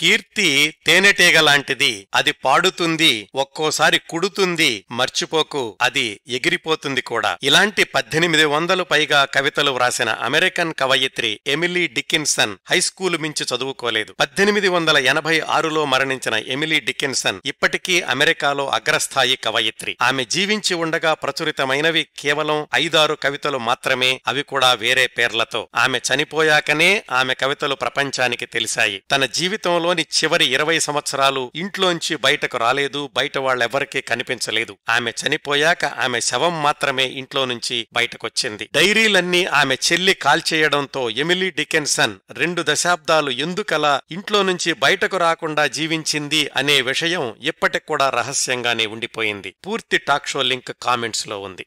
కీర్తి తేనెటీగ లాంటిది అది పాడుతుంది ఒక్కోసారి కుడుతుంది మర్చిపోకు అది ఎగిరిపోతుంది కూడా ఇలాంటి పద్దెనిమిది వందలు పైగా కవితలు వ్రాసిన అమెరికన్ కవయిత్రి ఎమిలీ డికిన్సన్ హైస్కూలు మించి చదువుకోలేదు పద్దెనిమిది వందల ఎనభై ఆరులో మరణించిన ఎమిలీ డికిన్సన్ ఇప్పటికీ అమెరికాలో అగ్రస్థాయి కవయిత్రి ఆమె జీవించి ఉండగా ప్రచురితమైనవి కేవలం ఐదారు కవితలు మాత్రమే అవి కూడా వేరే పేర్లతో ఆమె చనిపోయాకనే ఆమె కవితలు ప్రపంచానికి తెలిసాయి తన జీవితంలో జీవితంలోని చివరి ఇరవై సంవత్సరాలు ఇంట్లోంచి బయటకు రాలేదు బయట వాళ్ళెవ్వరికీ కనిపించలేదు ఆమె చనిపోయాక ఆమె శవం మాత్రమే ఇంట్లో నుంచి బయటకొచ్చింది డైరీలన్నీ ఆమె చెల్లి కాల్చేయడంతో ఎమిలీ డికెన్సన్ రెండు దశాబ్దాలు ఎందుకలా ఇంట్లో నుంచి బయటకు రాకుండా జీవించింది అనే విషయం ఇప్పటికూడా రహస్యంగానే ఉండిపోయింది పూర్తి టాక్షో లింక్ కామెంట్స్ లో ఉంది